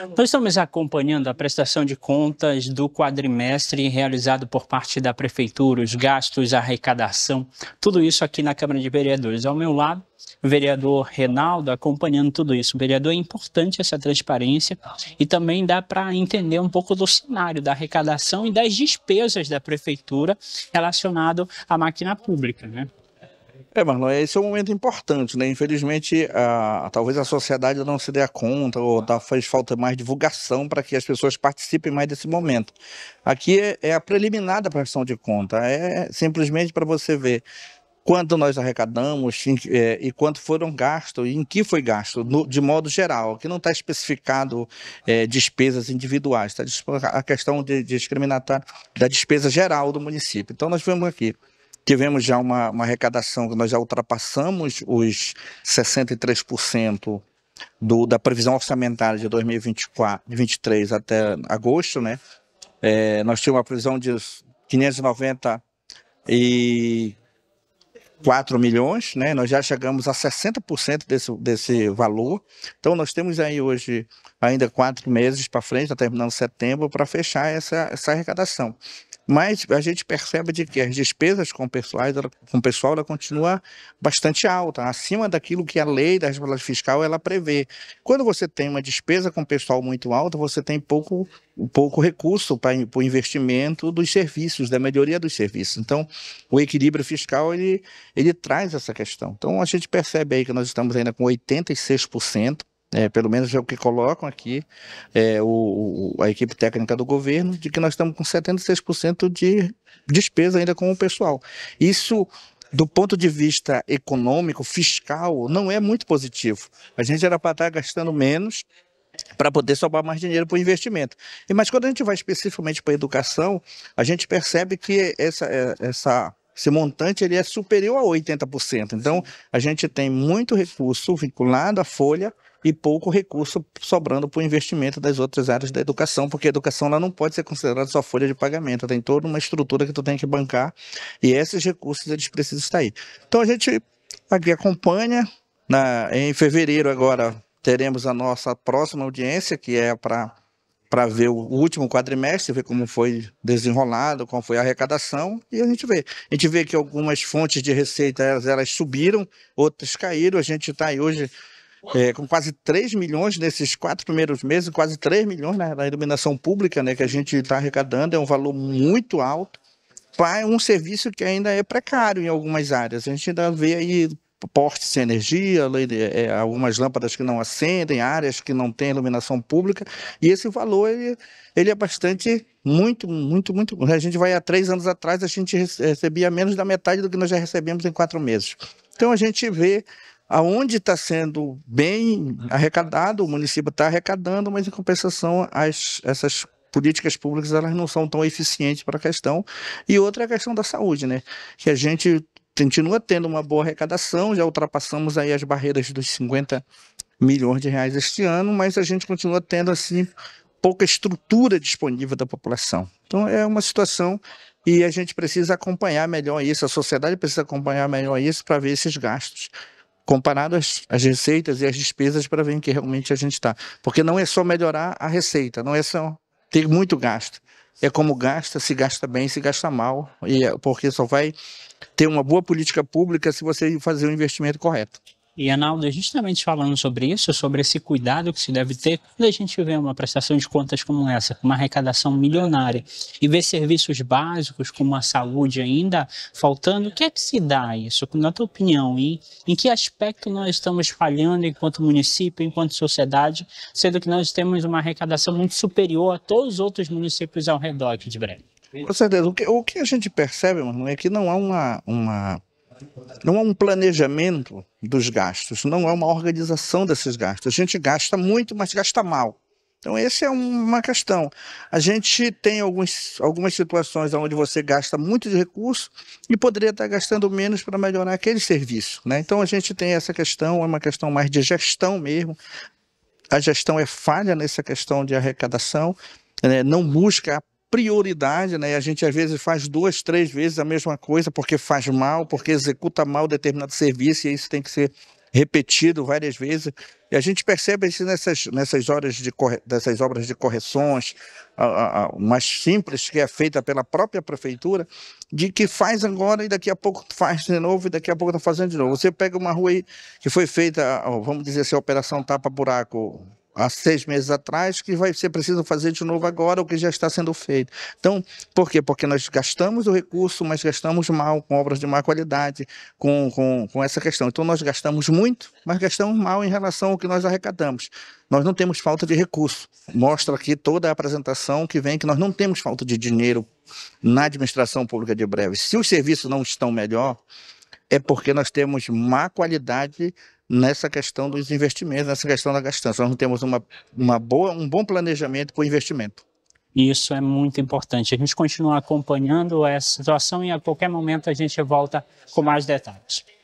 Uhum. Nós estamos acompanhando a prestação de contas do quadrimestre realizado por parte da Prefeitura, os gastos, a arrecadação, tudo isso aqui na Câmara de Vereadores. Ao meu lado, o vereador Renaldo acompanhando tudo isso. O vereador, é importante essa transparência e também dá para entender um pouco do cenário da arrecadação e das despesas da Prefeitura relacionado à máquina pública, né? É, Marlon, é, esse é um momento importante, né? Infelizmente, a, talvez a sociedade não se dê a conta ou tá, faz falta mais divulgação para que as pessoas participem mais desse momento. Aqui é, é a preliminar da prestação de conta, é simplesmente para você ver quanto nós arrecadamos é, e quanto foram gastos, em que foi gasto, no, de modo geral. Aqui não está especificado é, despesas individuais, está a questão de, de discriminatória da despesa geral do município. Então, nós vemos aqui Tivemos já uma, uma arrecadação que nós já ultrapassamos os 63% do, da previsão orçamentária de 2024, 2023 até agosto, né? É, nós tínhamos uma previsão de 594 milhões, né? Nós já chegamos a 60% desse, desse valor. Então, nós temos aí hoje ainda quatro meses para frente, está terminando setembro, para fechar essa, essa arrecadação. Mas a gente percebe de que as despesas com o pessoal, com o pessoal ela continua bastante alta, acima daquilo que a lei da responsabilidade fiscal ela prevê. Quando você tem uma despesa com o pessoal muito alta, você tem pouco, pouco recurso para o investimento dos serviços, da melhoria dos serviços. Então, o equilíbrio fiscal ele, ele traz essa questão. Então, a gente percebe aí que nós estamos ainda com 86% é, pelo menos é o que colocam aqui é, o, a equipe técnica do governo, de que nós estamos com 76% de despesa ainda com o pessoal. Isso do ponto de vista econômico, fiscal, não é muito positivo. A gente era para estar tá gastando menos para poder sobrar mais dinheiro para o investimento. E, mas quando a gente vai especificamente para a educação, a gente percebe que essa, é, essa, esse montante ele é superior a 80%. Então, a gente tem muito recurso vinculado à folha e pouco recurso sobrando para o investimento das outras áreas da educação, porque a educação ela não pode ser considerada só folha de pagamento, tem toda uma estrutura que tu tem que bancar e esses recursos eles precisam estar aí. Então a gente aqui acompanha, na, em fevereiro agora teremos a nossa próxima audiência, que é para para ver o último quadrimestre, ver como foi desenrolado, como foi a arrecadação, e a gente vê. A gente vê que algumas fontes de receita elas, elas subiram, outras caíram. A gente está aí hoje é, com quase 3 milhões nesses quatro primeiros meses, quase 3 milhões na, né, na iluminação pública né, que a gente está arrecadando, é um valor muito alto para um serviço que ainda é precário em algumas áreas. A gente ainda vê aí postes sem energia, é, algumas lâmpadas que não acendem, áreas que não têm iluminação pública, e esse valor ele, ele é bastante, muito, muito, muito. Né, a gente vai há três anos atrás, a gente recebia menos da metade do que nós já recebemos em quatro meses. Então a gente vê aonde está sendo bem uhum. arrecadado, o município está arrecadando, mas em compensação as, essas políticas públicas elas não são tão eficientes para a questão. E outra é a questão da saúde, né? Que a gente continua tendo uma boa arrecadação, já ultrapassamos aí as barreiras dos 50 milhões de reais este ano, mas a gente continua tendo assim pouca estrutura disponível da população. Então é uma situação e a gente precisa acompanhar melhor isso, a sociedade precisa acompanhar melhor isso para ver esses gastos comparado as, as receitas e as despesas para ver em que realmente a gente está. Porque não é só melhorar a receita, não é só ter muito gasto. É como gasta, se gasta bem, se gasta mal, e é, porque só vai ter uma boa política pública se você fazer o investimento correto. E Analdo, justamente falando sobre isso, sobre esse cuidado que se deve ter, quando a gente vê uma prestação de contas como essa, uma arrecadação milionária, e vê serviços básicos como a saúde ainda faltando, o que é que se dá a isso? Na é tua opinião, e em que aspecto nós estamos falhando enquanto município, enquanto sociedade, sendo que nós temos uma arrecadação muito superior a todos os outros municípios ao redor aqui de Breve? Com certeza. O que, o que a gente percebe, mano, é que não há uma, uma não há é um planejamento dos gastos, não há é uma organização desses gastos. A gente gasta muito, mas gasta mal. Então, essa é uma questão. A gente tem alguns, algumas situações onde você gasta muito de recurso e poderia estar gastando menos para melhorar aquele serviço. Né? Então, a gente tem essa questão, é uma questão mais de gestão mesmo. A gestão é falha nessa questão de arrecadação, né? não busca prioridade, né? A gente às vezes faz duas, três vezes a mesma coisa porque faz mal, porque executa mal determinado serviço e isso tem que ser repetido várias vezes. E a gente percebe isso nessas, nessas horas de corre... dessas obras de correções, a, a, a, mais simples, que é feita pela própria prefeitura, de que faz agora e daqui a pouco faz de novo e daqui a pouco está fazendo de novo. Você pega uma rua aí que foi feita, vamos dizer assim, a Operação Tapa Buraco há seis meses atrás, que vai ser preciso fazer de novo agora, o que já está sendo feito. Então, por quê? Porque nós gastamos o recurso, mas gastamos mal, com obras de má qualidade, com, com, com essa questão. Então, nós gastamos muito, mas gastamos mal em relação ao que nós arrecadamos. Nós não temos falta de recurso. Mostra aqui toda a apresentação que vem que nós não temos falta de dinheiro na administração pública de breve. Se os serviços não estão melhor, é porque nós temos má qualidade nessa questão dos investimentos, nessa questão da gastança. Nós não temos uma, uma boa, um bom planejamento com o investimento. Isso é muito importante. A gente continua acompanhando essa situação e a qualquer momento a gente volta com mais detalhes.